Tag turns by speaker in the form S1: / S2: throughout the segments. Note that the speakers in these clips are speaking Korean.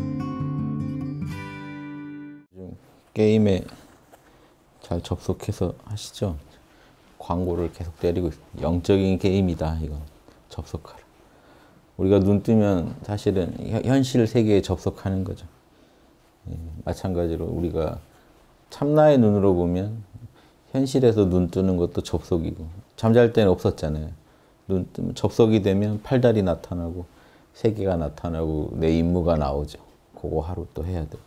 S1: 요즘 게임에 잘 접속해서 하시죠. 광고를 계속 때리고 있습니다 영적인 게임이다. 이건 접속하라. 우리가 눈 뜨면 사실은 현실 세계에 접속하는 거죠. 예, 마찬가지로 우리가 참나의 눈으로 보면 현실에서 눈 뜨는 것도 접속이고 잠잘 때는 없었잖아요. 눈 뜨면 접속이 되면 팔다리 나타나고 세계가 나타나고 내 임무가 나오죠. 그거 하루 또 해야 돼.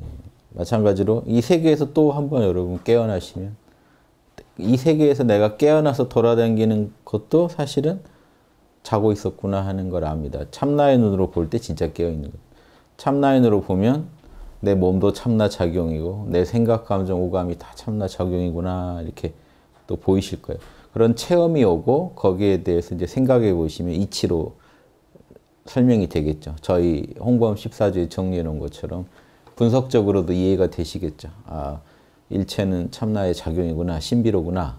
S1: 예. 마찬가지로 이 세계에서 또 한번 여러분 깨어나시면 이 세계에서 내가 깨어나서 돌아다니는 것도 사실은 자고 있었구나 하는 걸 압니다. 참나의 눈으로 볼 때 진짜 깨어있는 거 참나의 눈으로 보면 내 몸도 참나 작용이고 내 생각, 감정, 오감이 다 참나 작용이구나 이렇게 또 보이실 거예요. 그런 체험이 오고 거기에 대해서 이제 생각해 보시면 이치로 설명이 되겠죠. 저희 홍범 14주에 정리해 놓은 것처럼 분석적으로도 이해가 되시겠죠. 아, 일체는 참나의 작용이구나, 신비로구나.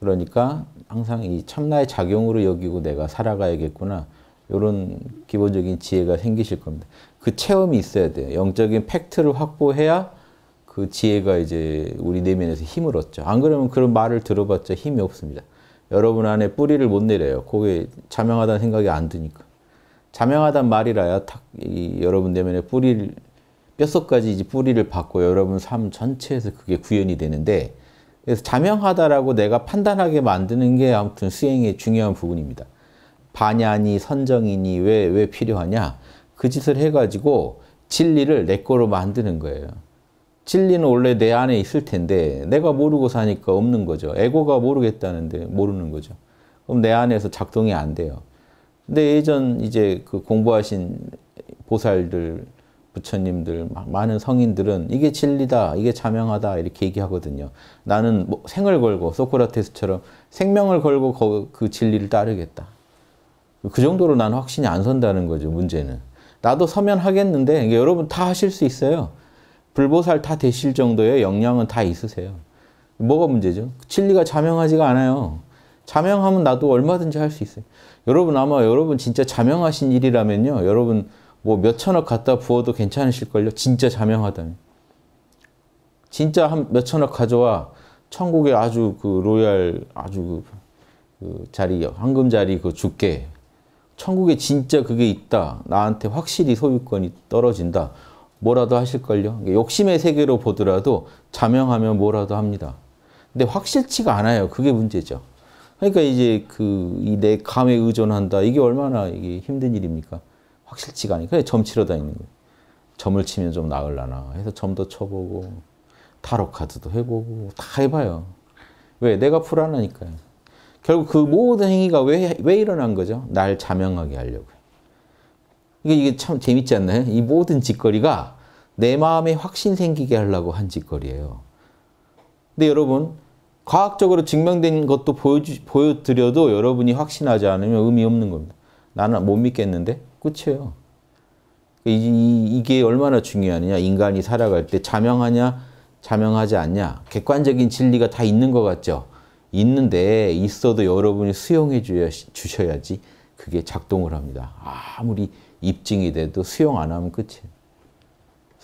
S1: 그러니까 항상 이 참나의 작용으로 여기고 내가 살아가야겠구나. 이런 기본적인 지혜가 생기실 겁니다. 그 체험이 있어야 돼요. 영적인 팩트를 확보해야 그 지혜가 이제 우리 내면에서 힘을 얻죠. 안 그러면 그런 말을 들어봤자 힘이 없습니다. 여러분 안에 뿌리를 못 내려요. 그게 자명하다는 생각이 안 드니까. 자명하단 말이라야 탁이 여러분 내면의 뿌리를 뼛속까지 이제 뿌리를 받고 여러분 삶 전체에서 그게 구현이 되는데 그래서 자명하다라고 내가 판단하게 만드는 게 아무튼 수행의 중요한 부분입니다. 반야니 선정이니 왜왜 필요하냐? 그 짓을 해가지고 진리를 내 거로 만드는 거예요. 진리는 원래 내 안에 있을 텐데 내가 모르고 사니까 없는 거죠. 에고가 모르겠다는데 모르는 거죠. 그럼 내 안에서 작동이 안 돼요. 근데 예전 이제 그 공부하신 보살들, 부처님들, 많은 성인들은 이게 진리다, 이게 자명하다 이렇게 얘기하거든요. 나는 뭐 생을 걸고 소크라테스처럼 생명을 걸고 그, 그 진리를 따르겠다. 그 정도로 나는 확신이 안 선다는 거죠, 문제는. 나도 서면 하겠는데 이게 여러분 다 하실 수 있어요. 불보살 다 되실 정도의 역량은 다 있으세요. 뭐가 문제죠? 진리가 자명하지가 않아요. 자명하면 나도 얼마든지 할 수 있어요. 여러분 아마 여러분 진짜 자명하신 일이라면요. 여러분 뭐 몇천억 갖다 부어도 괜찮으실걸요. 진짜 자명하다면. 진짜 한 몇천억 가져와 천국에 아주 그 로얄 아주 그, 그 자리 황금 자리 그 줄게. 천국에 진짜 그게 있다. 나한테 확실히 소유권이 떨어진다. 뭐라도 하실걸요. 욕심의 세계로 보더라도 자명하면 뭐라도 합니다. 근데 확실치가 않아요. 그게 문제죠. 그러니까 이제 그내 감에 의존한다. 이게 얼마나 이게 힘든 일입니까? 확실치가 아니까 점 치러 다니는 거예요. 점을 치면 좀 나을라나 해서 점도 쳐보고 타로 카드도 해보고 다 해봐요. 왜? 내가 불안하니까요. 결국 그 모든 행위가 왜, 왜 일어난 거죠? 날 자명하게 하려고요. 이게, 이게 참 재밌지 않나요? 이 모든 짓거리가 내 마음에 확신 생기게 하려고 한 짓거리예요. 근데 여러분 과학적으로 증명된 것도 보여주, 보여드려도 여러분이 확신하지 않으면 의미 없는 겁니다. 나는 못 믿겠는데? 끝이에요. 이, 게 얼마나 중요하느냐. 인간이 살아갈 때 자명하냐, 자명하지 않냐. 객관적인 진리가 다 있는 것 같죠. 있는데 있어도 여러분이 수용해 주셔야지 그게 작동을 합니다. 아무리 입증이 돼도 수용 안 하면 끝이에요.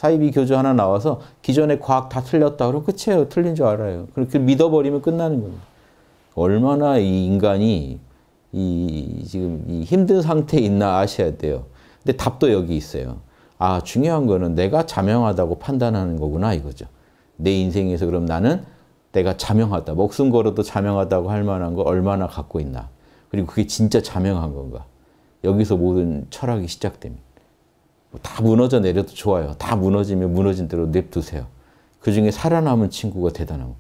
S1: 사이비 교주 하나 나와서 기존의 과학 다 틀렸다 그러면 끝이에요. 틀린 줄 알아요. 그렇게 믿어버리면 끝나는 겁니다. 얼마나 이 인간이 이 지금 이 힘든 상태에 있나 아셔야 돼요. 근데 답도 여기 있어요. 아 중요한 거는 내가 자명하다고 판단하는 거구나 이거죠. 내 인생에서 그럼 나는 내가 자명하다. 목숨 걸어도 자명하다고 할 만한 거 얼마나 갖고 있나. 그리고 그게 진짜 자명한 건가. 여기서 모든 철학이 시작됩니다. 뭐 다 무너져 내려도 좋아요. 다 무너지면 무너진 대로 냅두세요. 그 중에 살아남은 친구가 대단하고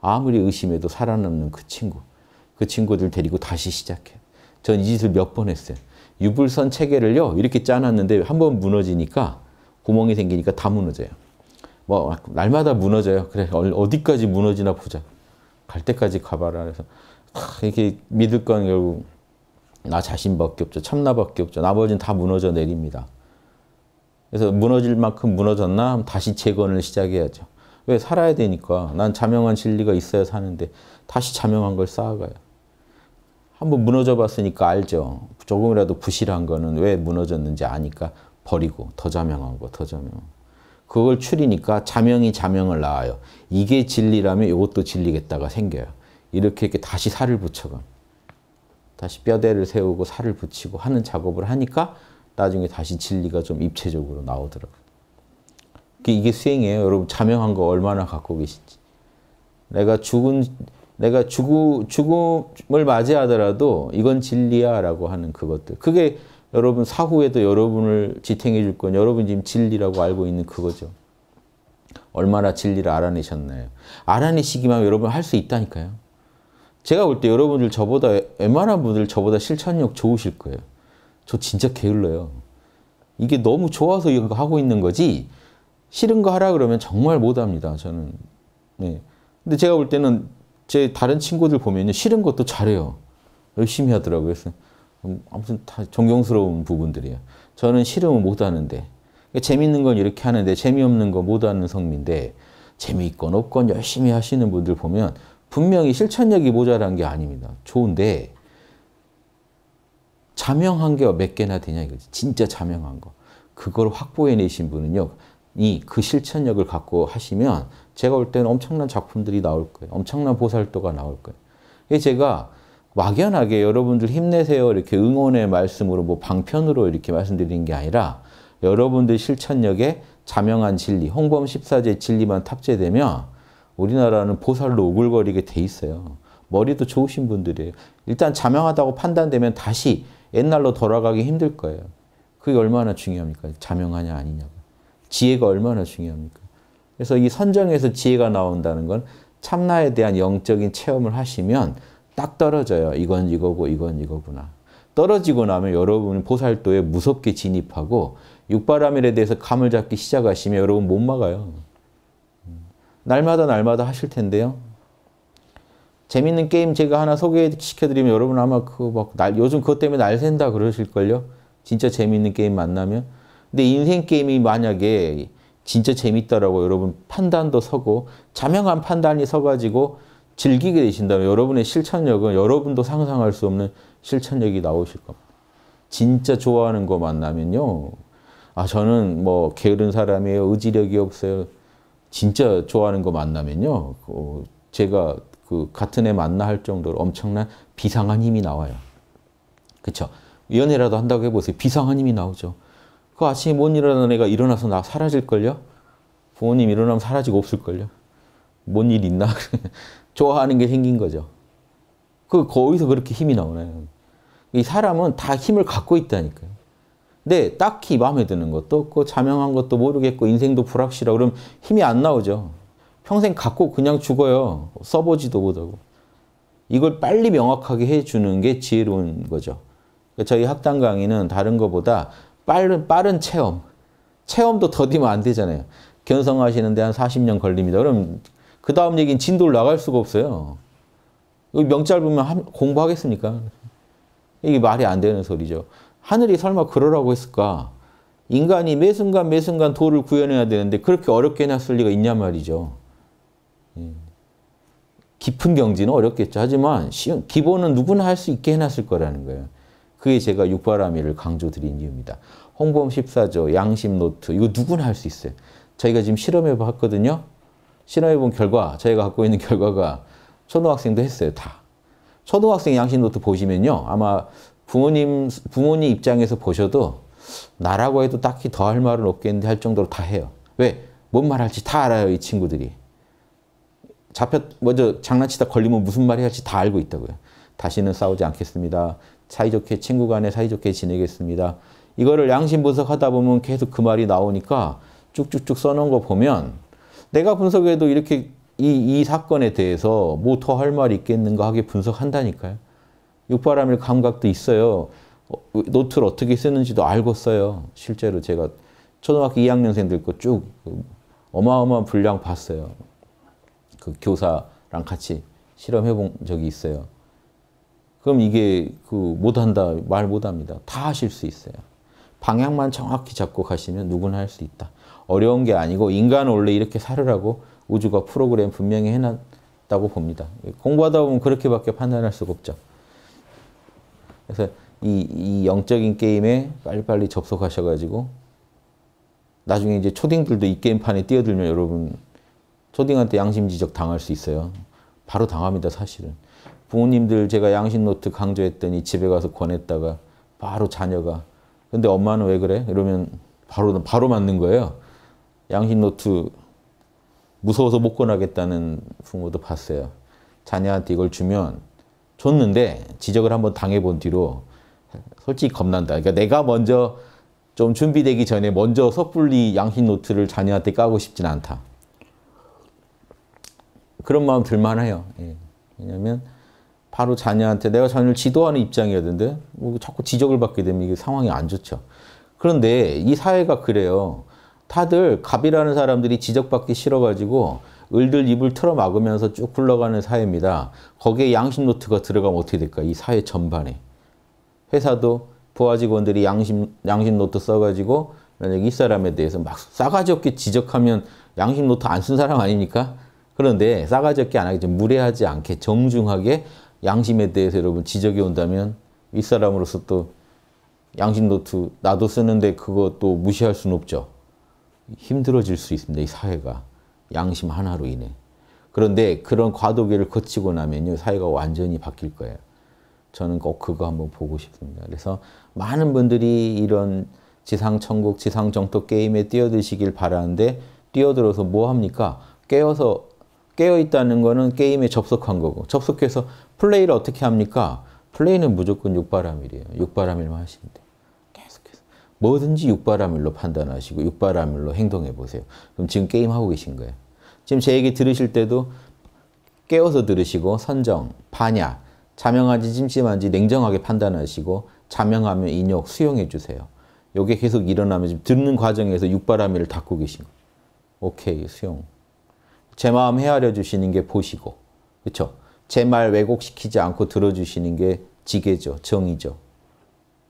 S1: 아무리 의심해도 살아남는 그 친구. 그 친구들 데리고 다시 시작해. 전이 짓을 몇 번 했어요. 유불선 체계를요. 이렇게 짜놨는데 한 번 무너지니까 구멍이 생기니까 다 무너져요. 뭐 날마다 무너져요. 그래 어디까지 무너지나 보자. 갈 때까지 가봐라. 그서 아, 이렇게 믿을 건 결국 나 자신밖에 없죠. 참나밖에 없죠. 나머지는 다 무너져 내립니다. 그래서 무너질 만큼 무너졌나? 다시 재건을 시작해야죠. 왜? 살아야 되니까. 난 자명한 진리가 있어야 사는데 다시 자명한 걸 쌓아가요. 한번 무너져 봤으니까 알죠. 조금이라도 부실한 거는 왜 무너졌는지 아니까 버리고 더 자명한 거, 더 자명. 그걸 추리니까 자명이 자명을 낳아요. 이게 진리라면 이것도 진리겠다가 생겨요. 이렇게 이렇게 다시 살을 붙여가. 다시 뼈대를 세우고 살을 붙이고 하는 작업을 하니까 나중에 다시 진리가 좀 입체적으로 나오더라고요. 그 이게 수행이에요. 여러분 자명한 거 얼마나 갖고 계신지. 내가 죽은 내가 죽음, 죽음을 맞이하더라도 이건 진리야라고 하는 그것들. 그게 여러분 사후에도 여러분을 지탱해 줄 건 여러분 지금 진리라고 알고 있는 그거죠. 얼마나 진리를 알아내셨나요? 알아내시기만 여러분 할 수 있다니까요. 제가 볼 때 여러분들 저보다 웬만한 분들 저보다 실천력 좋으실 거예요. 저 진짜 게을러요. 이게 너무 좋아서 이거 하고 있는 거지 싫은 거 하라 그러면 정말 못합니다. 저는. 네. 근데 제가 볼 때는 제 다른 친구들 보면요. 싫은 것도 잘해요. 열심히 하더라고요. 그래서 음, 아무튼 다 존경스러운 부분들이에요. 저는 싫으면 못하는데 그러니까 재밌는 건 이렇게 하는데 재미없는 거 못하는 성미인데 재미있건 없건 열심히 하시는 분들 보면 분명히 실천력이 모자란 게 아닙니다. 좋은데 자명한 게 몇 개나 되냐 이거지. 진짜 자명한 거. 그걸 확보해내신 분은요. 이 그 실천력을 갖고 하시면 제가 볼 때는 엄청난 작품들이 나올 거예요. 엄청난 보살도가 나올 거예요. 이 제가 막연하게 여러분들 힘내세요 이렇게 응원의 말씀으로 뭐 방편으로 이렇게 말씀드리는 게 아니라 여러분들 실천력에 자명한 진리, 홍범 14제 진리만 탑재되면 우리나라는 보살로 오글거리게 돼 있어요. 머리도 좋으신 분들이에요. 일단 자명하다고 판단되면 다시 옛날로 돌아가기 힘들 거예요. 그게 얼마나 중요합니까? 자명하냐 아니냐가. 지혜가 얼마나 중요합니까? 그래서 이 선정에서 지혜가 나온다는 건 참나에 대한 영적인 체험을 하시면 딱 떨어져요. 이건 이거고 이건 이거구나. 떨어지고 나면 여러분 보살도에 무섭게 진입하고 육바라밀에 대해서 감을 잡기 시작하시면 여러분 못 막아요. 음. 날마다 날마다 하실 텐데요. 재밌는 게임 제가 하나 소개시켜드리면 여러분 아마 그막날 요즘 그것 때문에 날 샌다 그러실걸요? 진짜 재밌는 게임 만나면. 근데 인생 게임이 만약에 진짜 재밌다라고 여러분 판단도 서고 자명한 판단이 서가지고 즐기게 되신다면 여러분의 실천력은 여러분도 상상할 수 없는 실천력이 나오실 겁니다. 진짜 좋아하는 거 만나면요. 아 저는 뭐 게으른 사람이에요. 의지력이 없어요. 진짜 좋아하는 거 만나면요. 어, 제가 그 같은 애 만나 할 정도로 엄청난 비상한 힘이 나와요. 그렇죠? 연애라도 한다고 해보세요. 비상한 힘이 나오죠. 그 아침에 못 일어나는 애가 일어나서 나 사라질걸요? 부모님 일어나면 사라지고 없을걸요? 뭔 일 있나? 좋아하는 게 생긴 거죠. 그 거기서 그렇게 힘이 나오나요? 이 사람은 다 힘을 갖고 있다니까요. 근데 딱히 마음에 드는 것도 없고 자명한 것도 모르겠고 인생도 불확실하고 그럼 힘이 안 나오죠. 평생 갖고 그냥 죽어요. 써보지도 못하고. 이걸 빨리 명확하게 해주는 게 지혜로운 거죠. 그러니까 저희 학당 강의는 다른 것보다 빠른, 빠른 체험. 체험도 더디면 안 되잖아요. 견성하시는데 한 40년 걸립니다. 그럼 그 다음 얘기는 진도를 나갈 수가 없어요. 명 짧으면 공부하겠습니까? 이게 말이 안 되는 소리죠. 하늘이 설마 그러라고 했을까? 인간이 매 순간 매 순간 도를 구현해야 되는데 그렇게 어렵게 해을 리가 있냔 말이죠. 깊은 경지는 어렵겠죠. 하지만 기본은 누구나 할 수 있게 해놨을 거라는 거예요. 그게 제가 육바라밀을 강조드린 이유입니다. 홍범 14조, 양심 노트 이거 누구나 할 수 있어요. 저희가 지금 실험해 봤거든요. 실험해 본 결과, 저희가 갖고 있는 결과가 초등학생도 했어요, 다. 초등학생 양심 노트 보시면요. 아마 부모님, 부모님 입장에서 보셔도 나라고 해도 딱히 더 할 말은 없겠는데 할 정도로 다 해요. 왜? 뭔 말 할지 다 알아요, 이 친구들이. 잡혔 먼저 장난치다 걸리면 무슨 말 해야지 다 알고 있다고요. 다시는 싸우지 않겠습니다. 사이좋게 친구 간에 사이좋게 지내겠습니다. 이거를 양심 분석하다 보면 계속 그 말이 나오니까 쭉쭉쭉 써놓은 거 보면 내가 분석해도 이렇게 이, 이 사건에 대해서 뭐 더 할 말이 있겠는가 하게 분석한다니까요. 육바람일 감각도 있어요. 어, 노트를 어떻게 쓰는지도 알고 써요. 실제로 제가 초등학교 2학년생들 거 쭉 어마어마한 분량 봤어요. 그 교사랑 같이 실험해 본 적이 있어요. 그럼 이게 그 못한다, 말 못합니다. 다 하실 수 있어요. 방향만 정확히 잡고 가시면 누구나 할 수 있다. 어려운 게 아니고 인간은 원래 이렇게 살으라고 우주가 프로그램 분명히 해놨다고 봅니다. 공부하다 보면 그렇게밖에 판단할 수가 없죠. 그래서 이, 이 영적인 게임에 빨리빨리 접속하셔가지고 나중에 이제 초딩들도 이 게임판에 뛰어들면 여러분 초딩한테 양심 지적 당할 수 있어요. 바로 당합니다, 사실은. 부모님들 제가 양심 노트 강조했더니 집에 가서 권했다가 바로 자녀가 근데 엄마는 왜 그래? 이러면 바로 바로 맞는 거예요. 양심 노트 무서워서 못 권하겠다는 부모도 봤어요. 자녀한테 이걸 주면 줬는데 지적을 한번 당해본 뒤로 솔직히 겁난다. 그러니까 내가 먼저 좀 준비되기 전에 먼저 섣불리 양심 노트를 자녀한테 까고 싶진 않다. 그런 마음 들만 해요. 예. 왜냐면 바로 자녀한테 내가 자녀를 지도하는 입장이어는데뭐 자꾸 지적을 받게 되면 이게 상황이 안 좋죠. 그런데 이 사회가 그래요. 다들 갑이라는 사람들이 지적받기 싫어가지고 을들 입을 틀어 막으면서 쭉 굴러가는 사회입니다. 거기에 양심 노트가 들어가면 어떻게 될까? 이 사회 전반에. 회사도 부하 직원들이 양심, 양심 노트 써가지고 만약에 이 사람에 대해서 막 싸가지 없게 지적하면 양심 노트 안 쓴 사람 아닙니까? 그런데 싸가지 없게 안 하게 좀 무례하지 않게 정중하게 양심에 대해서 여러분 지적이 온다면 이 사람으로서 또 양심 노트 나도 쓰는데 그거 또 무시할 수는 없죠. 힘들어질 수 있습니다. 이 사회가 양심 하나로 인해. 그런데 그런 과도기를 거치고 나면요 사회가 완전히 바뀔 거예요. 저는 꼭 그거 한번 보고 싶습니다. 그래서 많은 분들이 이런 지상천국, 지상정토 게임에 뛰어드시길 바라는데 뛰어들어서 뭐 합니까? 깨어서 깨어 있다는 거는 게임에 접속한 거고 접속해서 플레이를 어떻게 합니까? 플레이는 무조건 육바라밀이에요. 육바라밀만 하시면 돼요. 계속해서 뭐든지 육바라밀로 판단하시고 육바라밀로 행동해 보세요. 그럼 지금 게임 하고 계신 거예요. 지금 제 얘기 들으실 때도 깨워서 들으시고 선정, 반야, 자명한지 찜찜한지 냉정하게 판단하시고 자명하면 인욕 수용해 주세요. 요게 계속 일어나면 지금 듣는 과정에서 육바라밀을 닦고 계신 거예요. 오케이, 수용. 제 마음 헤아려 주시는 게 보시고 그렇제말 왜곡시키지 않고 들어주시는 게 지게죠. 정의죠.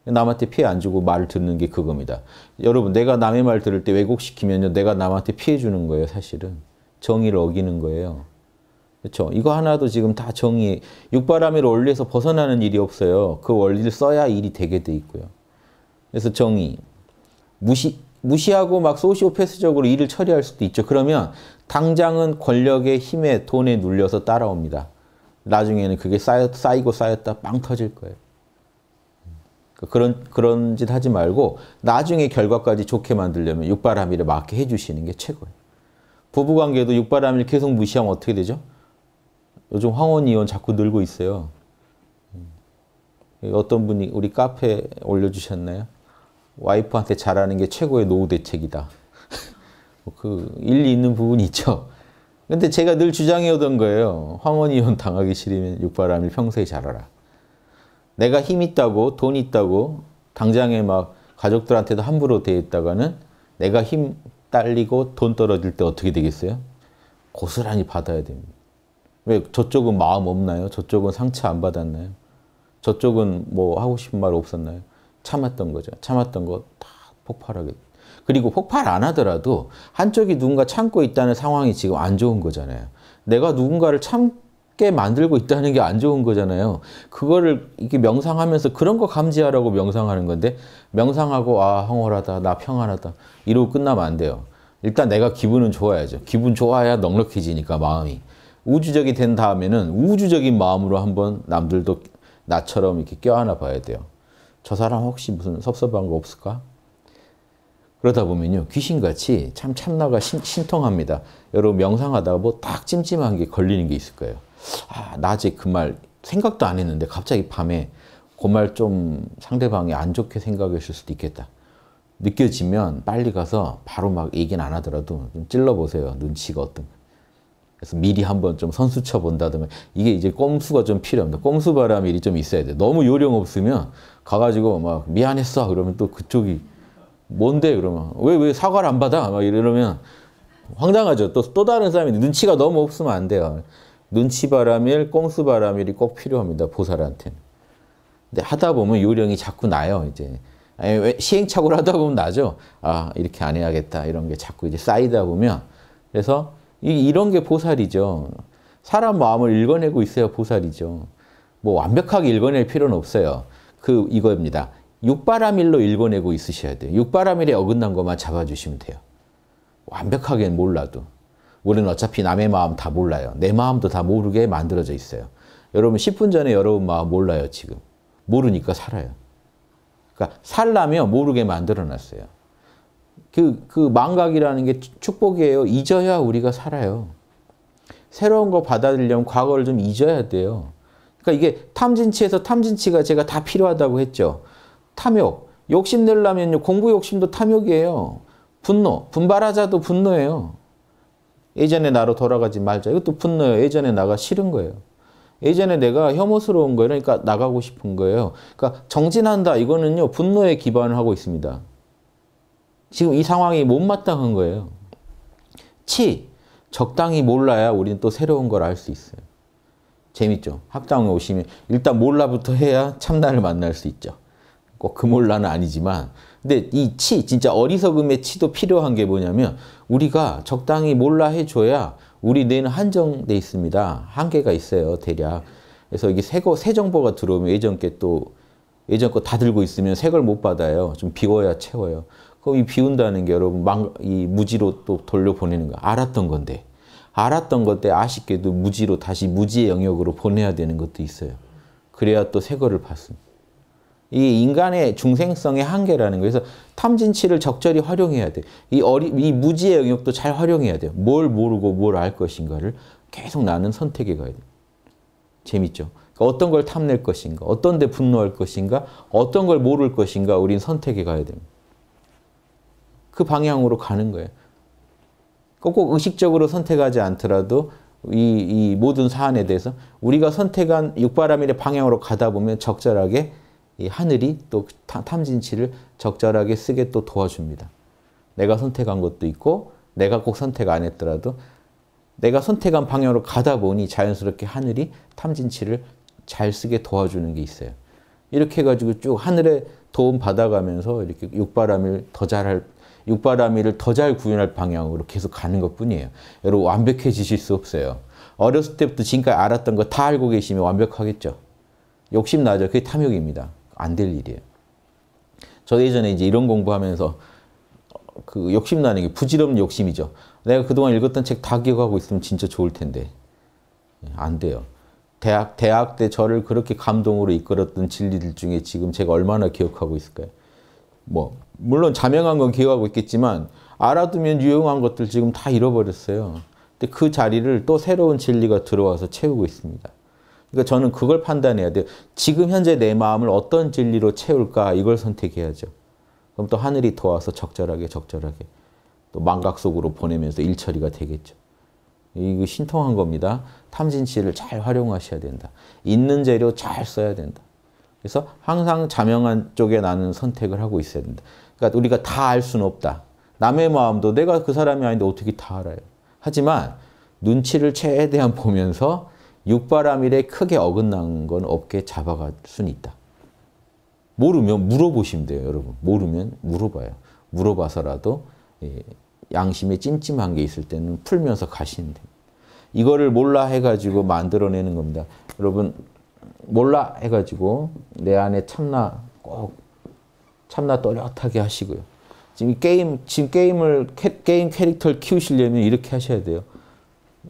S1: 남한테 피해 안 주고 말을 듣는 게 그겁니다. 여러분 내가 남의 말 들을 때 왜곡시키면요. 내가 남한테 피해 주는 거예요. 사실은. 정의를 어기는 거예요. 그렇죠? 이거 하나도 지금 다 정의, 육바람일 원리에서 벗어나는 일이 없어요. 그 원리를 써야 일이 되게 돼 있고요. 그래서 정의, 무시, 무시하고 막 소시오패스적으로 일을 처리할 수도 있죠. 그러면 당장은 권력의 힘에 돈에 눌려서 따라옵니다. 나중에는 그게 쌓여, 쌓이고 쌓였다 빵 터질 거예요. 그러니까 그런 그런 짓 하지 말고 나중에 결과까지 좋게 만들려면 육바람일에 맞게 해주시는 게 최고예요. 부부관계도 육바람일 계속 무시하면 어떻게 되죠? 요즘 황혼 이혼 자꾸 늘고 있어요. 음. 어떤 분이 우리 카페 올려주셨나요? 와이프한테 잘하는 게 최고의 노후 대책이다. 뭐 그 일리 있는 부분이 있죠. 근데 제가 늘 주장해오던 거예요. 황혼이혼 당하기 싫으면 육바람이 평소에 잘하라. 내가 힘 있다고 돈 있다고 당장에 막 가족들한테도 함부로 돼 있다가는 내가 힘 딸리고 돈 떨어질 때 어떻게 되겠어요? 고스란히 받아야 됩니다. 왜 저쪽은 마음 없나요? 저쪽은 상처 안 받았나요? 저쪽은 뭐 하고 싶은 말 없었나요? 참았던 거죠. 참았던 거 다 폭발하게 그리고 폭발 안 하더라도 한쪽이 누군가 참고 있다는 상황이 지금 안 좋은 거잖아요. 내가 누군가를 참게 만들고 있다는 게 안 좋은 거잖아요. 그거를 이렇게 명상하면서 그런 거 감지하라고 명상하는 건데 명상하고 아 황홀하다 나 평안하다 이러고 끝나면 안 돼요. 일단 내가 기분은 좋아야죠. 기분 좋아야 넉넉해지니까 마음이. 우주적이 된 다음에는 우주적인 마음으로 한번 남들도 나처럼 이렇게 껴안아 봐야 돼요. 저 사람 혹시 무슨 섭섭한 거 없을까? 그러다 보면요. 귀신같이 참 참나가 신, 통합니다 여러분 명상하다가 뭐 딱 찜찜한 게 걸리는 게 있을 거예요. 아, 낮에 그말 생각도 안 했는데 갑자기 밤에 그 말 좀 상대방이 안 좋게 생각했을 수도 있겠다. 느껴지면 빨리 가서 바로 막 얘기는 안 하더라도 좀 찔러보세요. 눈치가 어떤 그래서 미리 한번 좀 선수 쳐본다든가 이게 이제 꼼수가 좀 필요합니다. 꼼수 바람이 좀 있어야 돼. 너무 요령 없으면 가가지고 막 미안했어 그러면 또 그쪽이 뭔데 그러면 왜 왜 사과를 안 받아 막 이러면 황당하죠 또 또 다른 사람이 눈치가 너무 없으면 안 돼요 눈치 바람일 꼼수 바람일이 꼭 필요합니다 보살한테는 근데 하다 보면 요령이 자꾸 나요 이제 아니, 왜 시행착오를 하다 보면 나죠 아 이렇게 안 해야겠다 이런 게 자꾸 이제 쌓이다 보면 그래서 이, 이런 게 보살이죠 사람 마음을 읽어내고 있어야 보살이죠 뭐 완벽하게 읽어낼 필요는 없어요 그 이거입니다 육바라밀로 읽어내고 있으셔야 돼요. 육바라밀에 어긋난 것만 잡아주시면 돼요. 완벽하게는 몰라도. 우리는 어차피 남의 마음 다 몰라요. 내 마음도 다 모르게 만들어져 있어요. 여러분 10분 전에 여러분 마음 몰라요 지금. 모르니까 살아요. 그러니까 살라면 모르게 만들어놨어요. 그, 그 망각이라는 게 축복이에요. 잊어야 우리가 살아요. 새로운 거 받아들이려면 과거를 좀 잊어야 돼요. 그러니까 이게 탐진치에서 탐진치가 제가 다 필요하다고 했죠. 탐욕. 욕심내려면요. 공부 욕심도 탐욕이에요. 분노. 분발하자도 분노예요. 예전에 나로 돌아가지 말자. 이것도 분노예요. 예전에 나가 싫은 거예요. 예전에 내가 혐오스러운 거예요. 그러니까 나가고 싶은 거예요. 그러니까 정진한다. 이거는요. 분노에 기반을 하고 있습니다. 지금 이 상황이 못마땅한 거예요. 치. 적당히 몰라야 우리는 또 새로운 걸 알 수 있어요. 재밌죠? 학당에 오시면 일단 몰라부터 해야 참나를 만날 수 있죠. 꼭 뭐 금올라는 아니지만 근데 이 치, 진짜 어리석음의 치도 필요한 게 뭐냐면 우리가 적당히 몰라 해줘야 우리 뇌는 한정돼 있습니다. 한계가 있어요, 대략. 그래서 이게 새 거, 새 정보가 들어오면 예전 게 또, 예전 거 다 들고 있으면 새 걸 못 받아요. 좀 비워야 채워요. 그럼 이 비운다는 게 여러분 망, 이 무지로 또 돌려보내는 거 알았던 건데. 알았던 건데 아쉽게도 무지로 다시 무지의 영역으로 보내야 되는 것도 있어요. 그래야 또 새 거를 받습니다. 이 인간의 중생성의 한계라는 거예요. 그래서 탐진치를 적절히 활용해야 돼. 이 어리 이 무지의 영역도 잘 활용해야 돼요. 뭘 모르고 뭘 알 것인가를 계속 나는 선택해 가야 돼. 재밌죠? 그러니까 어떤 걸 탐낼 것인가, 어떤 데 분노할 것인가, 어떤 걸 모를 것인가 우린 선택해 가야 됩니다. 그 방향으로 가는 거예요. 꼭 의식적으로 선택하지 않더라도 이, 이 모든 사안에 대해서 우리가 선택한 육바라밀의 방향으로 가다 보면 적절하게 이 하늘이 또 탐진치를 적절하게 쓰게 또 도와줍니다. 내가 선택한 것도 있고 내가 꼭 선택 안 했더라도 내가 선택한 방향으로 가다 보니 자연스럽게 하늘이 탐진치를 잘 쓰게 도와주는 게 있어요. 이렇게 해가지고 쭉 하늘에 도움 받아가면서 이렇게 육바람을 더 잘할 육바람이를 더 잘 구현할 방향으로 계속 가는 것 뿐이에요. 여러분 완벽해지실 수 없어요. 어렸을 때부터 지금까지 알았던 거 다 알고 계시면 완벽하겠죠. 욕심나죠. 그게 탐욕입니다. 안될 일이에요. 저 예전에 이제 이런 공부하면서 그 욕심 나는 게 부질없는 욕심이죠. 내가 그동안 읽었던 책 다 기억하고 있으면 진짜 좋을 텐데 예, 안 돼요. 대학 대학 때 저를 그렇게 감동으로 이끌었던 진리들 중에 지금 제가 얼마나 기억하고 있을까요? 뭐 물론 자명한 건 기억하고 있겠지만 알아두면 유용한 것들 지금 다 잃어버렸어요. 근데 그 자리를 또 새로운 진리가 들어와서 채우고 있습니다. 그러니까 저는 그걸 판단해야 돼요. 지금 현재 내 마음을 어떤 진리로 채울까 이걸 선택해야죠. 그럼 또 하늘이 도와서 적절하게 적절하게 또 망각 속으로 보내면서 일처리가 되겠죠. 이거 신통한 겁니다. 탐진치를 잘 활용하셔야 된다. 있는 재료 잘 써야 된다. 그래서 항상 자명한 쪽에 나는 선택을 하고 있어야 된다. 그러니까 우리가 다 알 수는 없다. 남의 마음도 내가 그 사람이 아닌데 어떻게 다 알아요. 하지만 눈치를 최대한 보면서 육바람일에 크게 어긋난 건 없게 잡아갈 수는 있다. 모르면 물어보시면 돼요, 여러분. 모르면 물어봐요. 물어봐서라도 예, 양심에 찜찜한 게 있을 때는 풀면서 가시면 됩니 이거를 몰라 해가지고 만들어내는 겁니다. 여러분 몰라 해가지고 내 안에 참나 꼭 참나 또렷하게 하시고요. 지금 게임 지금 게임을 캐, 게임 캐릭터를 키우시려면 이렇게 하셔야 돼요.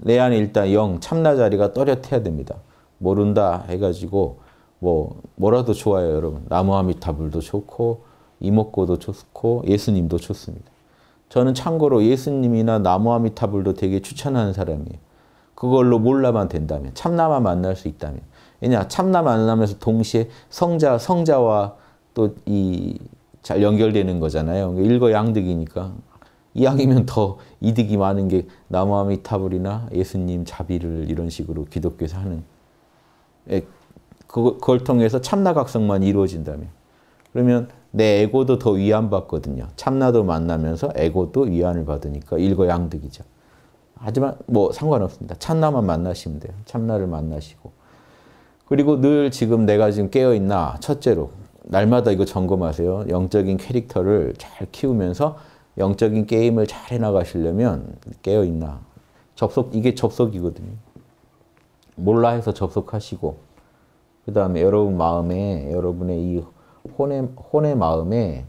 S1: 내 안에 일단 영, 참나 자리가 또렷해야 됩니다. 모른다 해가지고 뭐 뭐라도 좋아요 여러분. 나무아미타불도 좋고 이목고도 좋고 예수님도 좋습니다. 저는 참고로 예수님이나 나무아미타불도 되게 추천하는 사람이에요. 그걸로 몰라만 된다면 참나만 만날 수 있다면 왜냐 참나 만나면서 동시에 성자 성자와 또 이 잘 연결되는 거잖아요. 그러니까 일거양득이니까 이왕이면 더 이득이 많은 게 나무아미타불이나 예수님 자비를 이런 식으로 기독교에서 하는 예, 그걸 통해서 참나각성만 이루어진다면 그러면 내 에고도 더 위안받거든요. 참나도 만나면서 에고도 위안을 받으니까 일거양득이죠. 하지만 뭐 상관없습니다. 참나만 만나시면 돼요. 참나를 만나시고 그리고 늘 지금 내가 지금 깨어있나 첫째로 날마다 이거 점검하세요. 영적인 캐릭터를 잘 키우면서 영적인 게임을 잘 해나가시려면 깨어있나. 접속, 이게 접속이거든요. 몰라 해서 접속하시고, 그 다음에 여러분 마음에, 여러분의 이 혼의, 혼의 마음에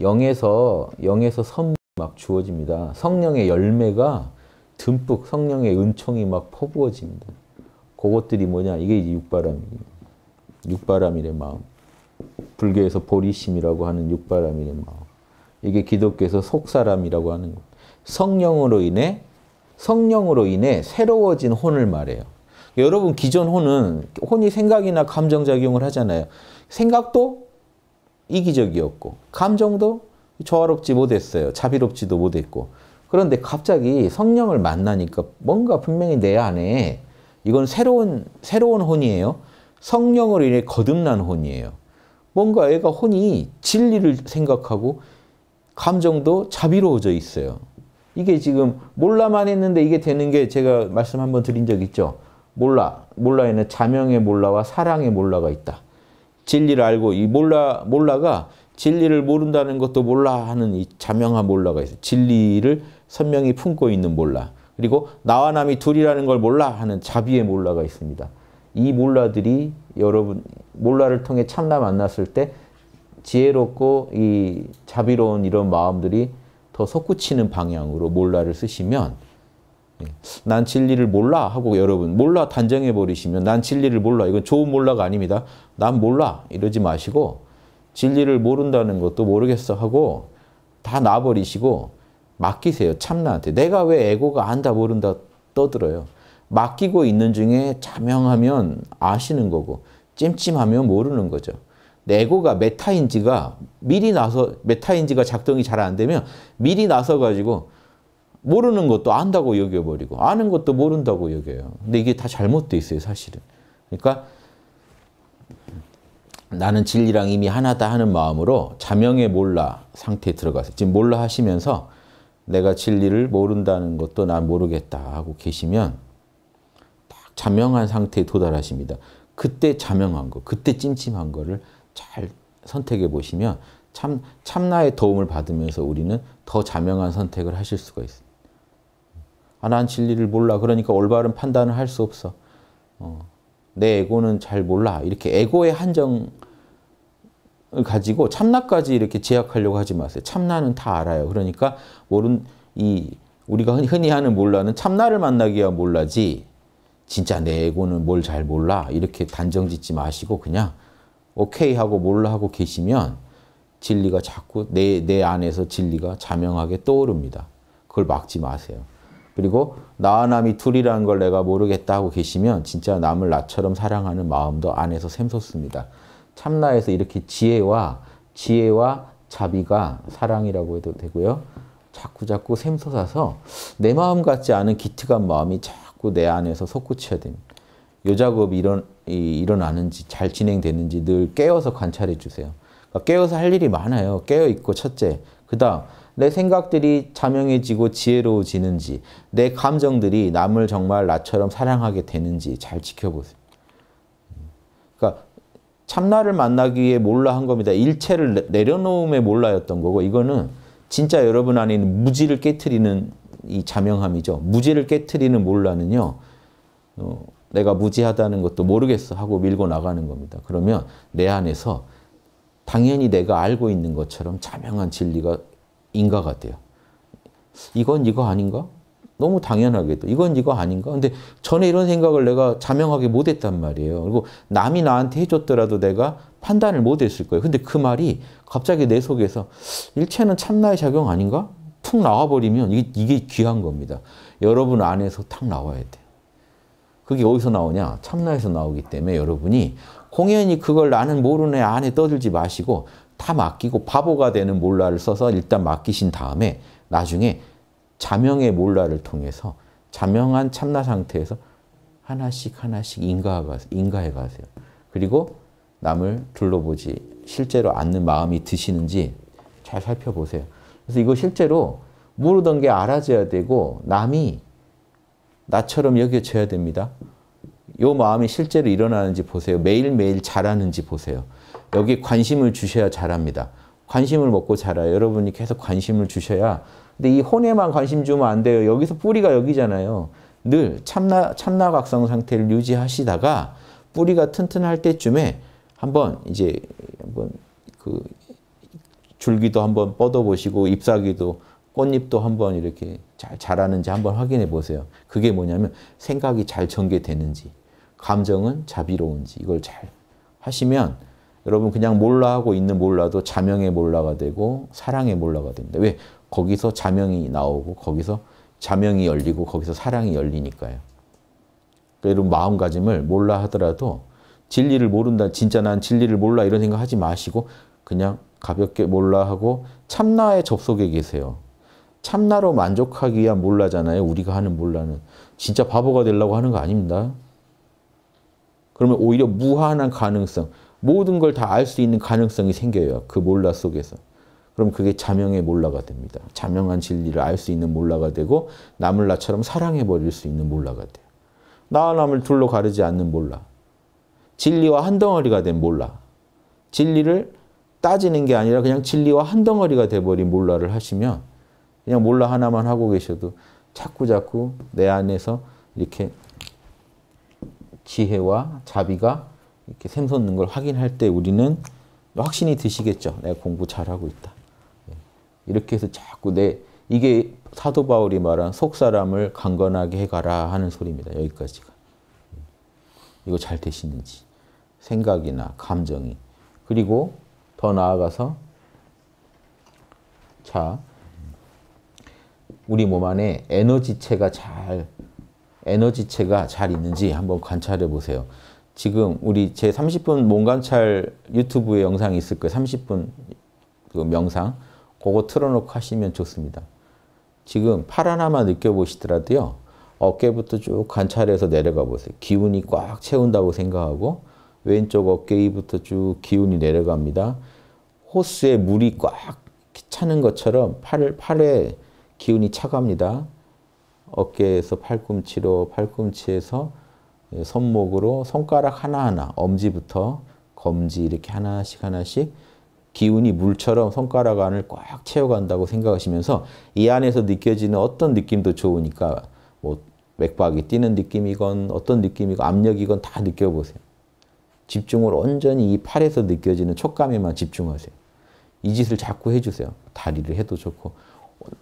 S1: 영에서, 영에서 선 막 주어집니다. 성령의 열매가 듬뿍 성령의 은총이 막 퍼부어집니다. 그것들이 뭐냐? 이게 육바람이에요. 육바람이래 마음. 불교에서 보리심이라고 하는 육바람이래 마음. 이게 기독교에서 속사람이라고 하는 거예요. 성령으로 인해 성령으로 인해 새로워진 혼을 말해요. 여러분 기존 혼은 혼이 생각이나 감정 작용을 하잖아요. 생각도 이기적이었고 감정도 조화롭지 못했어요. 자비롭지도 못했고. 그런데 갑자기 성령을 만나니까 뭔가 분명히 내 안에 이건 새로운 새로운 혼이에요. 성령으로 인해 거듭난 혼이에요. 뭔가 애가 혼이 진리를 생각하고 감정도 자비로워져 있어요. 이게 지금 몰라만 했는데 이게 되는 게 제가 말씀 한번 드린 적 있죠. 몰라. 몰라에는 자명의 몰라와 사랑의 몰라가 있다. 진리를 알고 이 몰라 몰라가 진리를 모른다는 것도 몰라 하는 이 자명한 몰라가 있어요. 진리를 선명히 품고 있는 몰라. 그리고 나와 남이 둘이라는 걸 몰라 하는 자비의 몰라가 있습니다. 이 몰라들이 여러분 몰라를 통해 참나 만났을 때 지혜롭고 이 자비로운 이런 마음들이 더 솟구치는 방향으로 몰라를 쓰시면 예, 난 진리를 몰라 하고 여러분 몰라 단정해 버리시면 난 진리를 몰라 이건 좋은 몰라가 아닙니다. 난 몰라 이러지 마시고 진리를 모른다는 것도 모르겠어 하고 다 놔버리시고 맡기세요. 참나한테. 내가 왜 에고가 안다 모른다 떠들어요. 맡기고 있는 중에 자명하면 아시는 거고 찜찜하면 모르는 거죠. 내고가 메타인지가 미리 나서 메타인지가 작동이 잘 안 되면 미리 나서 가지고 모르는 것도 안다고 여겨버리고 아는 것도 모른다고 여겨요. 근데 이게 다 잘못돼 있어요, 사실은. 그러니까 나는 진리랑 이미 하나다 하는 마음으로 자명의 몰라 상태에 들어가서 지금 몰라 하시면서 내가 진리를 모른다는 것도 난 모르겠다 하고 계시면 딱 자명한 상태에 도달하십니다. 그때 자명한 거, 그때 찜찜한 거를 잘 선택해 보시면 참, 참나의 도움을 받으면서 우리는 더 자명한 선택을 하실 수가 있습니다. 아, 난 진리를 몰라. 그러니까 올바른 판단을 할 수 없어. 어, 내 에고는 잘 몰라. 이렇게 에고의 한정을 가지고 참나까지 이렇게 제약하려고 하지 마세요. 참나는 다 알아요. 그러니까 모른 이 우리가 흔히 하는 몰라는 참나를 만나기야 몰라지 진짜 내 에고는 뭘 잘 몰라 이렇게 단정짓지 마시고 그냥 오케이 하고 몰라 하고 계시면 진리가 자꾸 내, 내 안에서 진리가 자명하게 떠오릅니다. 그걸 막지 마세요. 그리고 나와 남이 둘이라는 걸 내가 모르겠다 하고 계시면 진짜 남을 나처럼 사랑하는 마음도 안에서 샘솟습니다. 참나에서 이렇게 지혜와 지혜와 자비가 사랑이라고 해도 되고요. 자꾸자꾸 샘솟아서 내 마음 같지 않은 기특한 마음이 자꾸 내 안에서 솟구쳐야 됩니다. 요 작업이 일어, 일어나는지 잘 진행되는지 늘 깨어서 관찰해 주세요. 그러니까 깨어서 할 일이 많아요. 깨어 있고 첫째. 그다음 내 생각들이 자명해지고 지혜로워지는지 내 감정들이 남을 정말 나처럼 사랑하게 되는지 잘 지켜보세요. 그러니까 참나를 만나기 위해 몰라 한 겁니다. 일체를 내려놓음에 몰라였던 거고 이거는 진짜 여러분 안에 있는 무지를 깨뜨리는 이 자명함이죠. 무지를 깨뜨리는 몰라는요. 어, 내가 무지하다는 것도 모르겠어 하고 밀고 나가는 겁니다. 그러면 내 안에서 당연히 내가 알고 있는 것처럼 자명한 진리가 인가 같아요. 이건 이거 아닌가? 너무 당연하게도 이건 이거 아닌가? 근데 전에 이런 생각을 내가 자명하게 못했단 말이에요. 그리고 남이 나한테 해줬더라도 내가 판단을 못했을 거예요. 근데 그 말이 갑자기 내 속에서 일체는 참나의 작용 아닌가? 툭 나와버리면 이게, 이게 귀한 겁니다. 여러분 안에서 탁 나와야 돼. 그게 어디서 나오냐? 참나에서 나오기 때문에 여러분이 공연히 그걸 나는 모르네 안에 떠들지 마시고 다 맡기고 바보가 되는 몰라를 써서 일단 맡기신 다음에 나중에 자명의 몰라를 통해서 자명한 참나 상태에서 하나씩 하나씩 인가해 가세요. 그리고 남을 둘러보지 실제로 앉는 마음이 드시는지 잘 살펴보세요. 그래서 이거 실제로 모르던 게 알아져야 되고 남이 나처럼 여겨져야 됩니다. 요 마음이 실제로 일어나는지 보세요. 매일매일 자라는지 보세요. 여기 관심을 주셔야 자랍니다. 관심을 먹고 자라요. 여러분이 계속 관심을 주셔야. 근데 이 혼에만 관심 주면 안 돼요. 여기서 뿌리가 여기잖아요. 늘 참나, 참나각성 상태를 유지하시다가 뿌리가 튼튼할 때쯤에 한번 이제 한번 그 줄기도 한번 뻗어보시고 잎사귀도 꽃잎도 한번 이렇게 잘 자라는지 한번 확인해 보세요. 그게 뭐냐면 생각이 잘 전개되는지, 감정은 자비로운지 이걸 잘 하시면 여러분 그냥 몰라하고 있는 몰라도 자명의 몰라가 되고 사랑의 몰라가 됩니다. 왜? 거기서 자명이 나오고 거기서 자명이 열리고 거기서 사랑이 열리니까요. 그러니까 이런 마음가짐을 몰라 하더라도 진리를 모른다, 진짜 난 진리를 몰라 이런 생각 하지 마시고 그냥 가볍게 몰라 하고 참나의 접속에 계세요. 참나로 만족하기 위한 몰라잖아요. 우리가 하는 몰라는. 진짜 바보가 되려고 하는 거 아닙니다. 그러면 오히려 무한한 가능성, 모든 걸 다 알 수 있는 가능성이 생겨요. 그 몰라 속에서. 그럼 그게 자명의 몰라가 됩니다. 자명한 진리를 알 수 있는 몰라가 되고 남을 나처럼 사랑해버릴 수 있는 몰라가 돼요. 나와 남을 둘로 가르지 않는 몰라. 진리와 한 덩어리가 된 몰라. 진리를 따지는 게 아니라 그냥 진리와 한 덩어리가 돼버린 몰라를 하시면 그냥 몰라 하나만 하고 계셔도 자꾸 자꾸 내 안에서 이렇게 지혜와 자비가 이렇게 샘솟는 걸 확인할 때 우리는 확신이 드시겠죠. 내가 공부 잘하고 있다. 예. 이렇게 해서 자꾸 내 이게 사도 바울이 말한 속 사람을 강건하게 해가라 하는 소리입니다. 여기까지가 예. 이거 잘 되시는지 생각이나 감정이 그리고 더 나아가서 자 우리 몸 안에 에너지체가 잘 에너지체가 잘 있는지 한번 관찰해 보세요. 지금 우리 제 30분 몸관찰 유튜브에 영상이 있을 거예요. 30분 그 명상. 그거 틀어놓고 하시면 좋습니다. 지금 팔 하나만 느껴보시더라도요. 어깨부터 쭉 관찰해서 내려가 보세요. 기운이 꽉 채운다고 생각하고 왼쪽 어깨부터 쭉 기운이 내려갑니다. 호스에 물이 꽉 차는 것처럼 팔, 팔에 기운이 차갑니다. 어깨에서 팔꿈치로 팔꿈치에서 예, 손목으로 손가락 하나하나 엄지부터 검지 이렇게 하나씩 하나씩 기운이 물처럼 손가락 안을 꽉 채워간다고 생각하시면서 이 안에서 느껴지는 어떤 느낌도 좋으니까 뭐 맥박이 뛰는 느낌이건 어떤 느낌이건 압력이건 다 느껴보세요. 집중을 온전히 이 팔에서 느껴지는 촉감에만 집중하세요. 이 짓을 자꾸 해주세요. 다리를 해도 좋고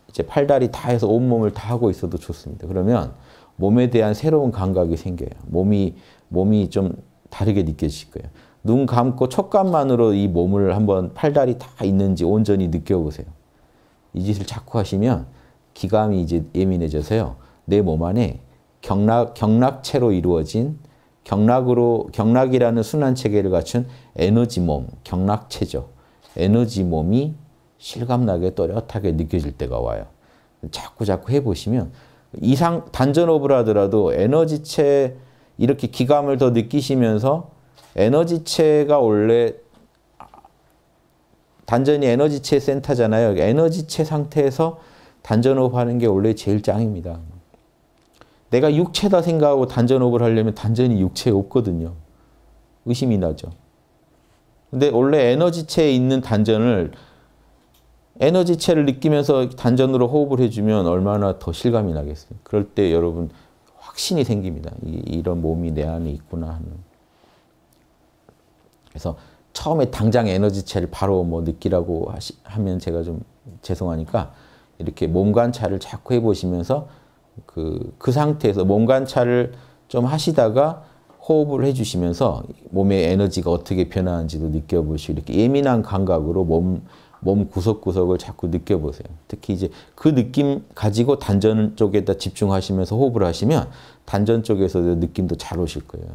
S1: 이제 팔다리 다 해서 온몸을 다 하고 있어도 좋습니다. 그러면 몸에 대한 새로운 감각이 생겨요. 몸이, 몸이 좀 다르게 느껴질 거예요. 눈 감고 촉감만으로 이 몸을 한번 팔다리 다 있는지 온전히 느껴보세요. 이 짓을 자꾸 하시면 기감이 이제 예민해져서요. 내 몸 안에 경락, 경락체로 이루어진 경락으로, 경락이라는 순환체계를 갖춘 에너지 몸, 경락체죠. 에너지 몸이 실감나게 또렷하게 느껴질 때가 와요. 자꾸 자꾸 해보시면 이상 단전호을 하더라도 에너지체 이렇게 기감을 더 느끼시면서 에너지체가 원래 단전이 에너지체 센터잖아요. 에너지체 상태에서 단전호 하는 게 원래 제일 짱입니다. 내가 육체다 생각하고 단전호을 하려면 단전이 육체에 없거든요. 의심이 나죠. 근데 원래 에너지체에 있는 단전을 에너지체를 느끼면서 단전으로 호흡을 해주면 얼마나 더 실감이 나겠어요. 그럴 때 여러분 확신이 생깁니다. 이, 런 몸이 내 안에 있구나 하는. 그래서 처음에 당장 에너지체를 바로 뭐 느끼라고 하시, 하면 제가 좀 죄송하니까 이렇게 몸 관찰을 자꾸 해보시면서 그, 그 상태에서 몸 관찰을 좀 하시다가 호흡을 해주시면서 몸의 에너지가 어떻게 변하는지도 느껴보시고 이렇게 예민한 감각으로 몸몸 구석구석을 자꾸 느껴보세요. 특히 이제 그 느낌 가지고 단전 쪽에다 집중하시면서 호흡을 하시면 단전 쪽에서도 느낌도 잘 오실 거예요.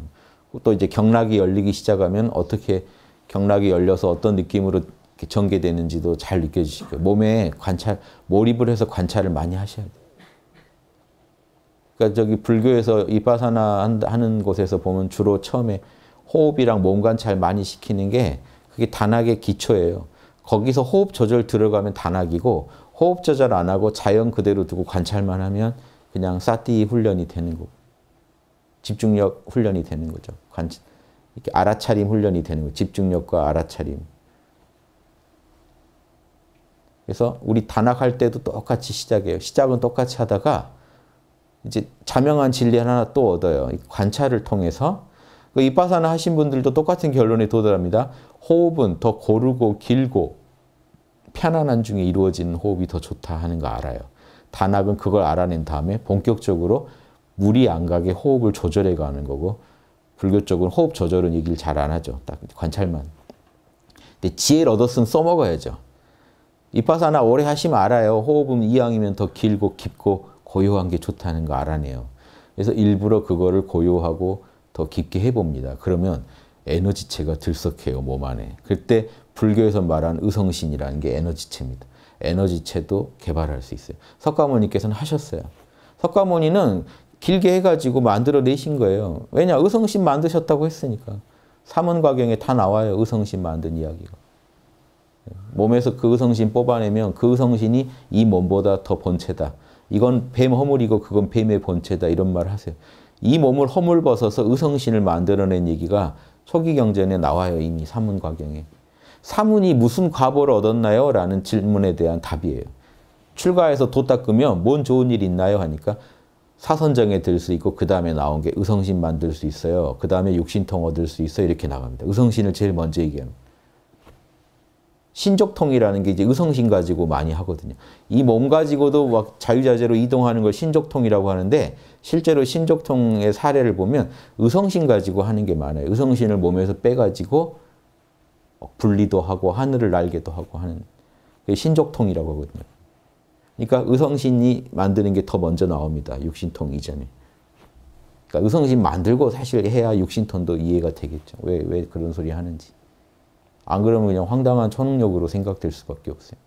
S1: 또 이제 경락이 열리기 시작하면 어떻게 경락이 열려서 어떤 느낌으로 전개되는지도 잘 느껴지실 거예요. 몸에 관찰, 몰입을 해서 관찰을 많이 하셔야 돼요. 그러니까 저기 불교에서 이바사나 하는 곳에서 보면 주로 처음에 호흡이랑 몸 관찰 많이 시키는 게 그게 단학의 기초예요. 거기서 호흡 조절 들어가면 단학이고 호흡 조절 안 하고 자연 그대로 두고 관찰만 하면 그냥 사띠 훈련이 되는 거고 집중력 훈련이 되는 거죠. 관, 이렇게 알아차림 훈련이 되는 거 집중력과 알아차림. 그래서 우리 단학할 때도 똑같이 시작해요. 시작은 똑같이 하다가 이제 자명한 진리 하나 또 얻어요. 관찰을 통해서 그 이빠사나 하신 분들도 똑같은 결론에 도달합니다. 호흡은 더 고르고 길고 편안한 중에 이루어진 호흡이 더 좋다 하는 거 알아요. 단합은 그걸 알아낸 다음에 본격적으로 무리 안 가게 호흡을 조절해 가는 거고 불교 쪽은 호흡 조절은 얘기를 잘 안 하죠. 딱 관찰만. 근데 지혜를 얻었으면 써먹어야죠. 이파사나 오래 하시면 알아요. 호흡은 이왕이면 더 길고 깊고 고요한 게 좋다는 거 알아내요. 그래서 일부러 그거를 고요하고 더 깊게 해봅니다. 그러면 에너지체가 들썩해요, 몸 안에. 그때 불교에서 말한 의성신이라는 게 에너지체입니다. 에너지체도 개발할 수 있어요. 석가모니께서는 하셨어요. 석가모니는 길게 해가지고 만들어내신 거예요. 왜냐? 의성신 만드셨다고 했으니까. 삼원과경에 다 나와요. 의성신 만든 이야기가. 몸에서 그 의성신 뽑아내면 그 의성신이 이 몸보다 더 본체다. 이건 뱀 허물이고 그건 뱀의 본체다. 이런 말을 하세요. 이 몸을 허물벗어서 의성신을 만들어낸 얘기가 초기경전에 나와요. 이미 삼문과경에. 사문이 무슨 과보를 얻었나요? 라는 질문에 대한 답이에요. 출가해서 도 닦으면 뭔 좋은 일 있나요? 하니까 사선정에 들 수 있고 그 다음에 나온 게 의성신 만들 수 있어요. 그 다음에 육신통 얻을 수 있어요. 이렇게 나갑니다. 의성신을 제일 먼저 얘기합니다. 신족통이라는 게 이제 의성신 가지고 많이 하거든요. 이 몸 가지고도 막 자유자재로 이동하는 걸 신족통이라고 하는데 실제로 신족통의 사례를 보면 의성신 가지고 하는 게 많아요. 의성신을 몸에서 빼가지고 분리도 하고 하늘을 날게도 하고 하는 신족통이라고 하거든요. 그러니까 의성신이 만드는 게 더 먼저 나옵니다. 육신통 이전에. 그러니까 의성신 만들고 사실 해야 육신통도 이해가 되겠죠. 왜, 왜 그런 소리 하는지. 안 그러면 그냥 황당한 초능력으로 생각될 수밖에 없어요.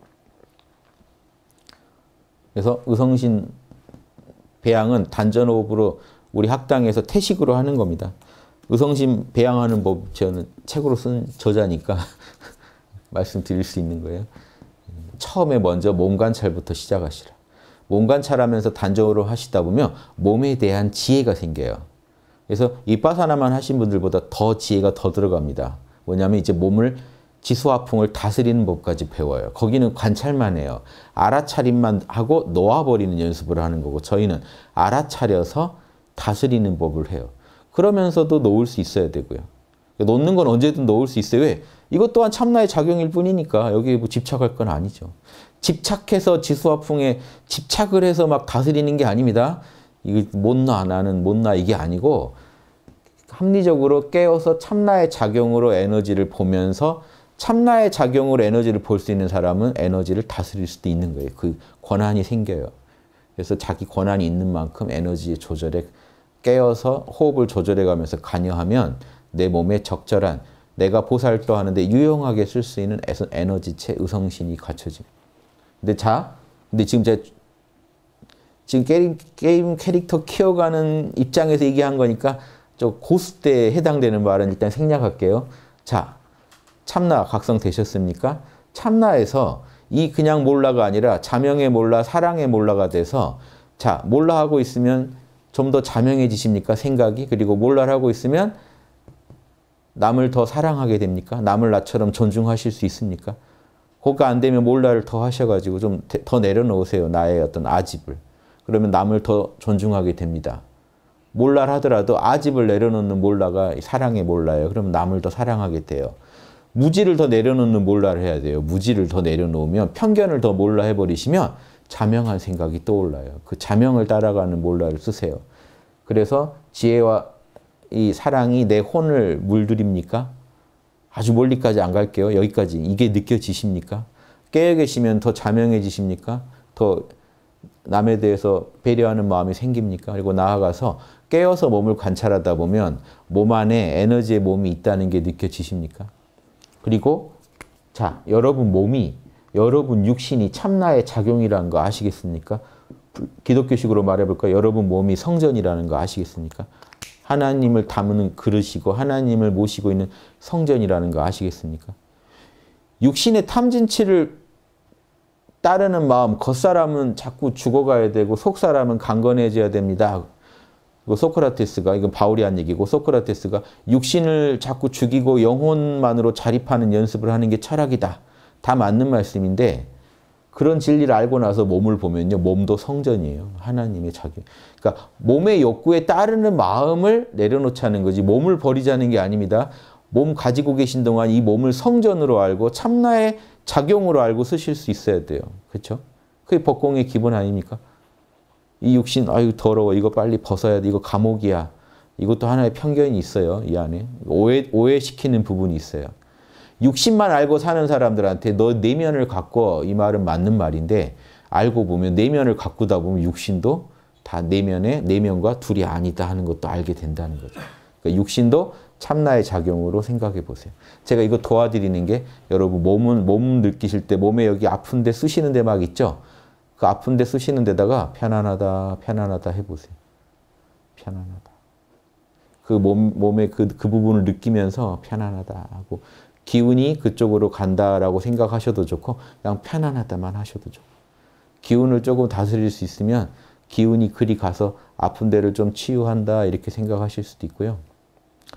S1: 그래서 의성신 배양은 단전호흡으로 우리 학당에서 태식으로 하는 겁니다. 의성심 배양하는 법 저는 책으로 쓴 저자니까 말씀드릴 수 있는 거예요. 처음에 먼저 몸 관찰부터 시작하시라. 몸 관찰하면서 단적으로 하시다 보면 몸에 대한 지혜가 생겨요. 그래서 이빠사나만 하신 분들보다 더 지혜가 더 들어갑니다. 뭐냐면 이제 몸을 지수화풍을 다스리는 법까지 배워요. 거기는 관찰만 해요. 알아차림만 하고 놓아버리는 연습을 하는 거고 저희는 알아차려서 다스리는 법을 해요. 그러면서도 놓을 수 있어야 되고요. 놓는 건 언제든 놓을 수 있어요. 왜? 이것 또한 참나의 작용일 뿐이니까 여기 뭐 집착할 건 아니죠. 집착해서 지수화풍에 집착을 해서 막 다스리는 게 아닙니다. 이게 못나 나는 못 나 이게 아니고 합리적으로 깨어서 참나의 작용으로 에너지를 보면서 참나의 작용으로 에너지를 볼 수 있는 사람은 에너지를 다스릴 수도 있는 거예요. 그 권한이 생겨요. 그래서 자기 권한이 있는 만큼 에너지 조절에 깨어서 호흡을 조절해가면서 관여하면 내 몸에 적절한 내가 보살도 하는데 유용하게 쓸 수 있는 에너지체 의성신이 갖춰지. 근데 자, 근데 지금 제 지금 게임, 게임 캐릭터 키워가는 입장에서 얘기한 거니까 저 고수 때 해당되는 말은 일단 생략할게요. 자, 참나 각성되셨습니까? 참나에서 이 그냥 몰라가 아니라 자명의 몰라, 사랑의 몰라가 돼서 자, 몰라하고 있으면 좀더 자명해지십니까? 생각이. 그리고 몰라하고 있으면 남을 더 사랑하게 됩니까? 남을 나처럼 존중하실 수 있습니까? 그거 안 되면 몰라를 더 하셔가지고 좀 더 내려놓으세요. 나의 어떤 아집을. 그러면 남을 더 존중하게 됩니다. 몰라를 하더라도 아집을 내려놓는 몰라가 사랑의 몰라예요. 그러면 남을 더 사랑하게 돼요. 무지를 더 내려놓는 몰라를 해야 돼요. 무지를 더 내려놓으면 편견을 더 몰라 해버리시면 자명한 생각이 떠올라요. 그 자명을 따라가는 몰라를 쓰세요. 그래서 지혜와 이 사랑이 내 혼을 물들입니까? 아주 멀리까지 안 갈게요. 여기까지. 이게 느껴지십니까? 깨어 계시면 더 자명해지십니까? 더 남에 대해서 배려하는 마음이 생깁니까? 그리고 나아가서 깨어서 몸을 관찰하다 보면 몸 안에 에너지의 몸이 있다는 게 느껴지십니까? 그리고 자, 여러분 몸이 여러분 육신이 참나의 작용이라는 거 아시겠습니까? 기독교식으로 말해볼까 여러분 몸이 성전이라는 거 아시겠습니까? 하나님을 담는 그릇이고 하나님을 모시고 있는 성전이라는 거 아시겠습니까? 육신의 탐진치를 따르는 마음, 겉사람은 자꾸 죽어가야 되고 속사람은 강건해져야 됩니다. 이거 소크라테스가, 이건 바울이 한 얘기고 소크라테스가 육신을 자꾸 죽이고 영혼만으로 자립하는 연습을 하는 게 철학이다. 다 맞는 말씀인데 그런 진리를 알고 나서 몸을 보면요. 몸도 성전이에요. 하나님의 자기. 그러니까 몸의 욕구에 따르는 마음을 내려놓자는 거지 몸을 버리자는 게 아닙니다. 몸 가지고 계신 동안 이 몸을 성전으로 알고 참나의 작용으로 알고 쓰실 수 있어야 돼요. 그렇죠? 그게 법공의 기본 아닙니까? 이 육신 아유 더러워 이거 빨리 벗어야 돼 이거 감옥이야 이것도 하나의 편견이 있어요 이 안에 오해 오해시키는 부분이 있어요 육신만 알고 사는 사람들한테 너 내면을 네 갖고 이 말은 맞는 말인데 알고 보면 내면을 네 가꾸다 보면 육신도 다 내면의 네 내면과 둘이 아니다 하는 것도 알게 된다는 거죠. 그러니까 육신도 참나의 작용으로 생각해 보세요. 제가 이거 도와드리는 게 여러분 몸은 몸 느끼실 때 몸에 여기 아픈데 쑤시는 데 막 있죠. 그 아픈데 쑤시는 데다가 편안하다 편안하다 해보세요. 편안하다. 그 몸, 몸의 그, 그 부분을 느끼면서 편안하다 하고 기운이 그쪽으로 간다라고 생각하셔도 좋고 그냥 편안하다만 하셔도 좋고 기운을 조금 다스릴 수 있으면 기운이 그리 가서 아픈 데를 좀 치유한다 이렇게 생각하실 수도 있고요.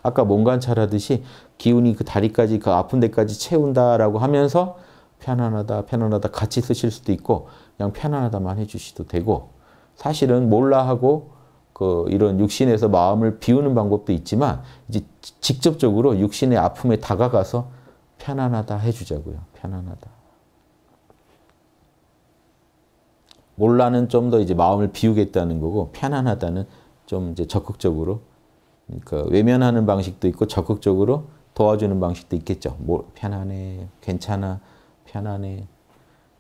S1: 아까 몸관찰하듯이 기운이 그 다리까지 그 아픈 데까지 채운다라고 하면서 편안하다 편안하다 같이 쓰실 수도 있고 그냥 편안하다만 해주셔도 되고 사실은 몰라 하고 그 이런 육신에서 마음을 비우는 방법도 있지만 이제 직접적으로 육신의 아픔에 다가가서 편안하다 해주자고요. 편안하다. 몰라는 좀 더 이제 마음을 비우겠다는 거고 편안하다는 좀 이제 적극적으로 그러니까 외면하는 방식도 있고 적극적으로 도와주는 방식도 있겠죠. 뭐 편안해, 괜찮아, 편안해.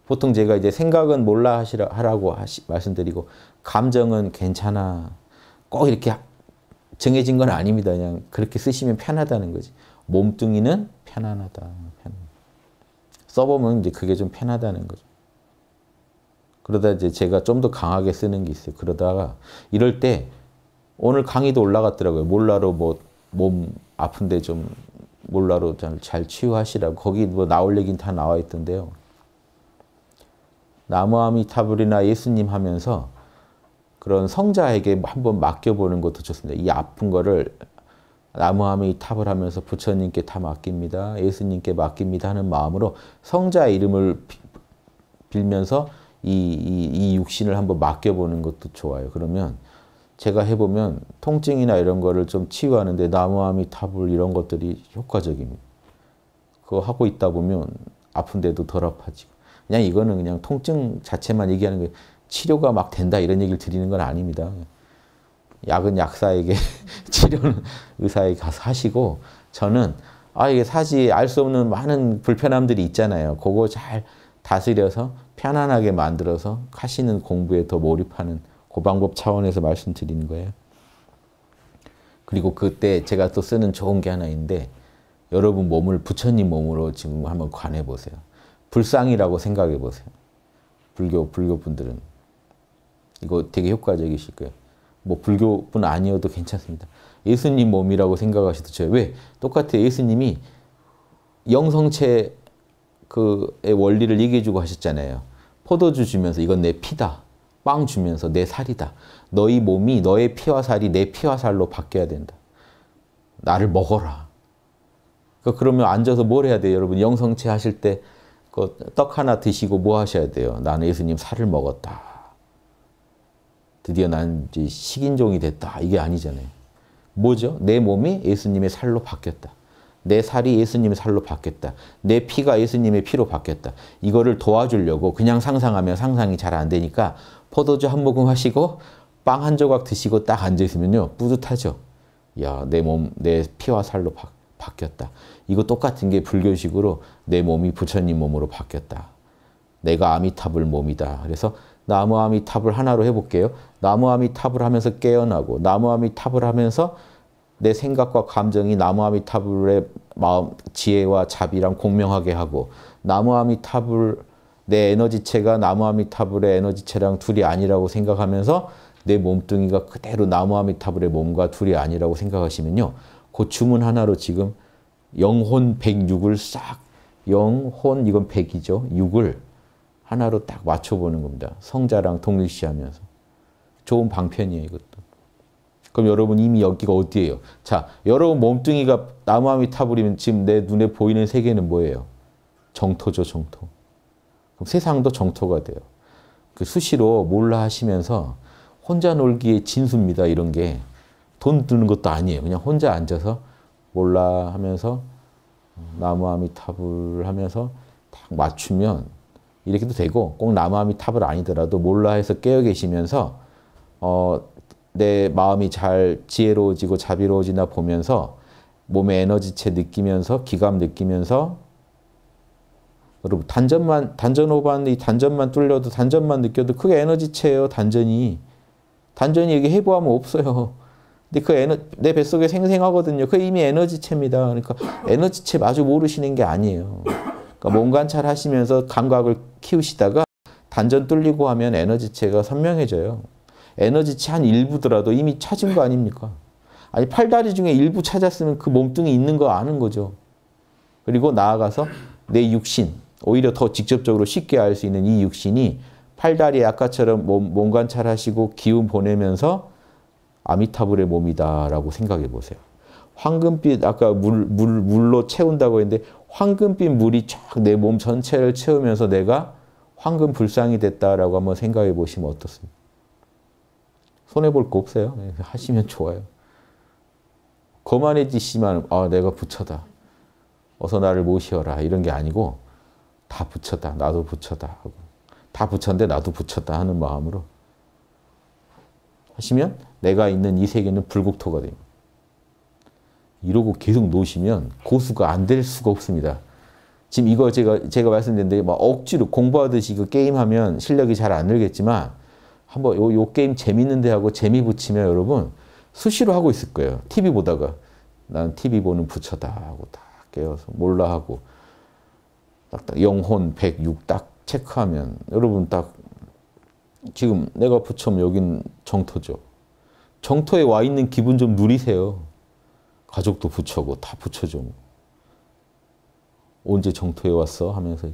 S1: 보통 제가 이제 생각은 몰라 하시라 고 하시, 말씀드리고 감정은 괜찮아, 꼭 이렇게 정해진 건 아닙니다. 그냥 그렇게 쓰시면 편하다는 거지. 몸뚱이는 편안하다. 써보면 이제 그게 좀 편하다는 거죠. 그러다 이제 제가 좀 더 강하게 쓰는 게 있어요. 그러다가 이럴 때 오늘 강의도 올라갔더라고요. 몰라로 뭐 몸 아픈데 좀 몰라로 잘 치유하시라고 거기 뭐 나올 얘기는 다 나와 있던데요. 나무아미타불이나 예수님 하면서 그런 성자에게 한번 맡겨보는 것도 좋습니다. 이 아픈 거를 나무함이 탑을 하면서 부처님께 다 맡깁니다. 예수님께 맡깁니다 하는 마음으로 성자의 이름을 빌면서 이, 이, 이 육신을 한번 맡겨보는 것도 좋아요. 그러면 제가 해보면 통증이나 이런 거를 좀 치유하는데 나무함이 탑을 이런 것들이 효과적입니다. 그거 하고 있다 보면 아픈데도 덜 아파지고 그냥 이거는 그냥 통증 자체만 얘기하는 거예요. 치료가 막 된다 이런 얘기를 드리는 건 아닙니다. 약은 약사에게, 치료는 의사에게 가서 하시고, 저는, 아, 이게 사실 알 수 없는 많은 불편함들이 있잖아요. 그거 잘 다스려서 편안하게 만들어서 하시는 공부에 더 몰입하는 그 방법 차원에서 말씀드리는 거예요. 그리고 그때 제가 또 쓰는 좋은 게 하나 있는데, 여러분 몸을 부처님 몸으로 지금 한번 관해 보세요. 불상이라고 생각해 보세요. 불교, 불교 분들은. 이거 되게 효과적이실 거예요. 뭐 불교뿐 아니어도 괜찮습니다. 예수님 몸이라고 생각하셔도 좋요 왜? 똑같아 예수님이 영성체 그의 원리를 얘기해주고 하셨잖아요. 포도주 주면서 이건 내 피다. 빵 주면서 내 살이다. 너희 몸이 너의 피와 살이 내 피와 살로 바뀌어야 된다. 나를 먹어라. 그러니까 그러면 앉아서 뭘 해야 돼요? 여러분 영성체 하실 때떡 그 하나 드시고 뭐 하셔야 돼요? 나는 예수님 살을 먹었다. 드디어 난 이제 식인종이 됐다. 이게 아니잖아요. 뭐죠? 내 몸이 예수님의 살로 바뀌었다. 내 살이 예수님의 살로 바뀌었다. 내 피가 예수님의 피로 바뀌었다. 이거를 도와주려고 그냥 상상하면 상상이 잘 안 되니까 포도주 한 모금 하시고 빵 한 조각 드시고 딱 앉아있으면요. 뿌듯하죠. 야, 내 몸, 내 피와 살로 바, 바뀌었다. 이거 똑같은 게 불교식으로 내 몸이 부처님 몸으로 바뀌었다. 내가 아미타불 몸이다. 그래서 나무 아미타불 하나로 해볼게요. 나무함이 탑을 하면서 깨어나고 나무함이 탑을 하면서 내 생각과 감정이 나무아미 탑을의 마음, 지혜와 자비랑 공명하게 하고 나무아미 탑을 내 에너지체가 나무아미 탑을의 에너지체랑 둘이 아니라고 생각하면서 내 몸뚱이가 그대로 나무아미 탑을의 몸과 둘이 아니라고 생각하시면요. 그 주문 하나로 지금 영혼 106을 싹 영혼 이건 100이죠. 6을 하나로 딱 맞춰보는 겁니다. 성자랑 동일시하면서. 좋은 방편이에요, 이것도. 그럼 여러분 이미 여기가 어디예요? 자, 여러분 몸뚱이가 나무함이 타버리면 지금 내 눈에 보이는 세계는 뭐예요? 정토죠, 정토. 그럼 세상도 정토가 돼요. 그 수시로 몰라 하시면서 혼자 놀기에 진수입니다, 이런 게. 돈 드는 것도 아니에요. 그냥 혼자 앉아서 몰라 하면서 어, 나무아미탑을 하면서 딱 맞추면 이렇게도 되고 꼭 나무아미탑을 아니더라도 몰라 해서 깨어 계시면서 어, 내 마음이 잘 지혜로워지고 자비로워지나 보면서 몸의 에너지체 느끼면서 기감 느끼면서 여러분 단전만 단전 호반 이 단전만 뚫려도 단전만 느껴도 그게 에너지체예요 단전이 단전이 여기 해부하면 없어요. 근데 그 에너, 내 뱃속에 생생하거든요. 그게 이미 에너지체입니다. 그러니까 에너지체 마주 모르시는 게 아니에요. 그러니까 몸 관찰하시면서 감각을 키우시다가 단전 뚫리고 하면 에너지체가 선명해져요. 에너지치 한 일부더라도 이미 찾은 거 아닙니까? 아니 팔다리 중에 일부 찾았으면 그 몸뚱이 있는 거 아는 거죠. 그리고 나아가서 내 육신, 오히려 더 직접적으로 쉽게 알 수 있는 이 육신이 팔다리 아까처럼 몸, 몸 관찰하시고 기운 보내면서 아미타불의 몸이다라고 생각해 보세요. 황금빛 아까 물, 물, 물로 채운다고 했는데 황금빛 물이 쫙내몸 전체를 채우면서 내가 황금 불상이 됐다라고 한번 생각해 보시면 어떻습니까? 손해볼 거 없어요. 네, 하시면 좋아요. 거만해지시면 아 내가 부처다. 어서 나를 모시어라 이런 게 아니고 다 부처다. 나도 부처다 하고 다 부처인데 나도 부처다 하는 마음으로 하시면 내가 있는 이 세계는 불국토가 됩니다. 이러고 계속 놓으시면 고수가 안 될 수가 없습니다. 지금 이거 제가 제가 말씀드렸데막 억지로 공부하듯이 그 게임하면 실력이 잘 안 늘겠지만 한번 요, 요 게임 재밌는데 하고 재미 붙이면 여러분 수시로 하고 있을 거예요. TV 보다가 나 TV 보는 부처다 하고 딱 깨어서 몰라 하고 딱딱 영혼 106 딱 체크하면 여러분 딱 지금 내가 부처면 여긴 정토죠. 정토에 와 있는 기분 좀 누리세요. 가족도 부처고 다 부처죠. 뭐. 언제 정토에 왔어? 하면서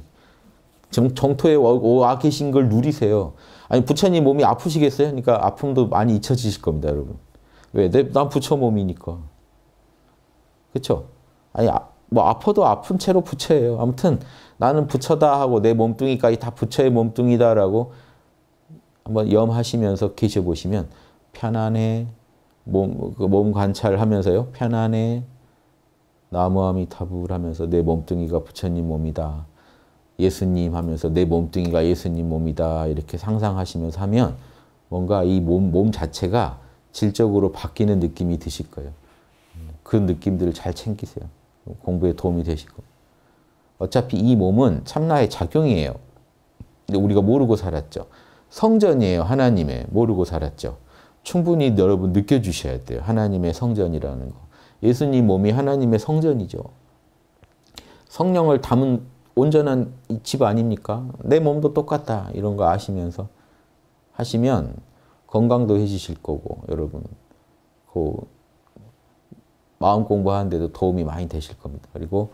S1: 정, 정토에 와, 와 계신 걸 누리세요. 아니 부처님 몸이 아프시겠어요? 그러니까 아픔도 많이 잊혀지실 겁니다, 여러분. 왜? 내, 난 부처 몸이니까. 그렇죠? 아니 아, 뭐 아파도 아픈 채로 부처예요. 아무튼 나는 부처다 하고 내 몸뚱이까지 다 부처의 몸뚱이다라고 한번 염하시면서 계셔보시면 편안해 몸, 그몸 관찰하면서요. 편안해 나무아미타불 하면서 내 몸뚱이가 부처님 몸이다. 예수님 하면서 내 몸뚱이가 예수님 몸이다 이렇게 상상하시면서 하면 뭔가 이 몸 몸 자체가 질적으로 바뀌는 느낌이 드실 거예요. 그 느낌들을 잘 챙기세요. 공부에 도움이 되시고. 어차피 이 몸은 참나의 작용이에요. 근데 우리가 모르고 살았죠. 성전이에요. 하나님의 모르고 살았죠. 충분히 여러분 느껴주셔야 돼요. 하나님의 성전이라는 거. 예수님 몸이 하나님의 성전이죠. 성령을 담은 온전한 집 아닙니까? 내 몸도 똑같다 이런 거 아시면서 하시면 건강도 해지실 거고 여러분 그 마음 공부하는데도 도움이 많이 되실 겁니다. 그리고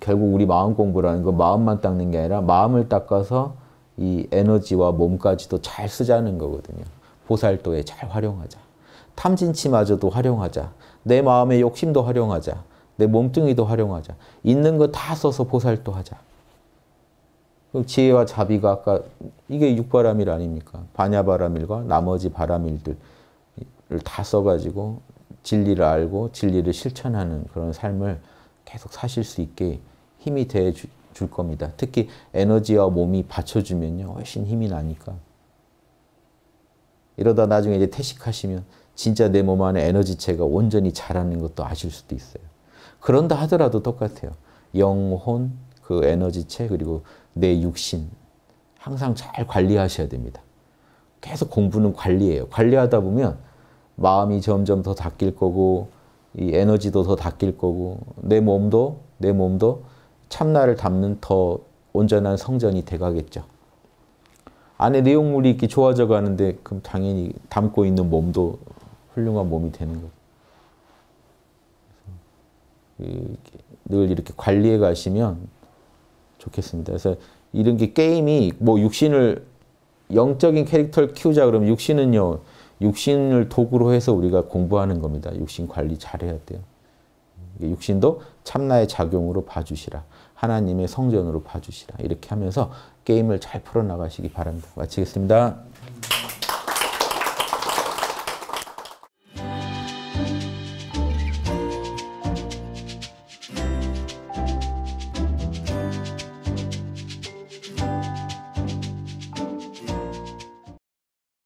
S1: 결국 우리 마음 공부라는 건 마음만 닦는 게 아니라 마음을 닦아서 이 에너지와 몸까지도 잘 쓰자는 거거든요. 보살도에 잘 활용하자. 탐진치마저도 활용하자. 내 마음의 욕심도 활용하자. 내 몸뚱이도 활용하자. 있는 거 다 써서 보살도 하자. 지혜와 자비가 아까 이게 육바람일 아닙니까? 반야바람일과 나머지 바람일들을 다 써가지고 진리를 알고 진리를 실천하는 그런 삶을 계속 사실 수 있게 힘이 돼 줄 겁니다. 특히 에너지와 몸이 받쳐주면요. 훨씬 힘이 나니까. 이러다 나중에 이제 퇴식하시면 진짜 내 몸 안에 에너지체가 온전히 자라는 것도 아실 수도 있어요. 그런다 하더라도 똑같아요. 영혼, 그 에너지체, 그리고 내 육신 항상 잘 관리하셔야 됩니다. 계속 공부는 관리예요. 관리하다 보면 마음이 점점 더 닦일 거고 이 에너지도 더 닦일 거고 내 몸도 내 몸도 참나를 담는 더 온전한 성전이 돼가겠죠. 안에 내용물이 이렇게 좋아져 가는데 그럼 당연히 담고 있는 몸도 훌륭한 몸이 되는 거죠. 늘 이렇게 관리해 가시면 좋겠습니다. 그래서 이런 게 게임이 뭐 육신을 영적인 캐릭터를 키우자 그러면 육신은요. 육신을 도구로 해서 우리가 공부하는 겁니다. 육신 관리 잘해야 돼요. 육신도 참나의 작용으로 봐주시라. 하나님의 성전으로 봐주시라. 이렇게 하면서 게임을 잘 풀어나가시기 바랍니다. 마치겠습니다.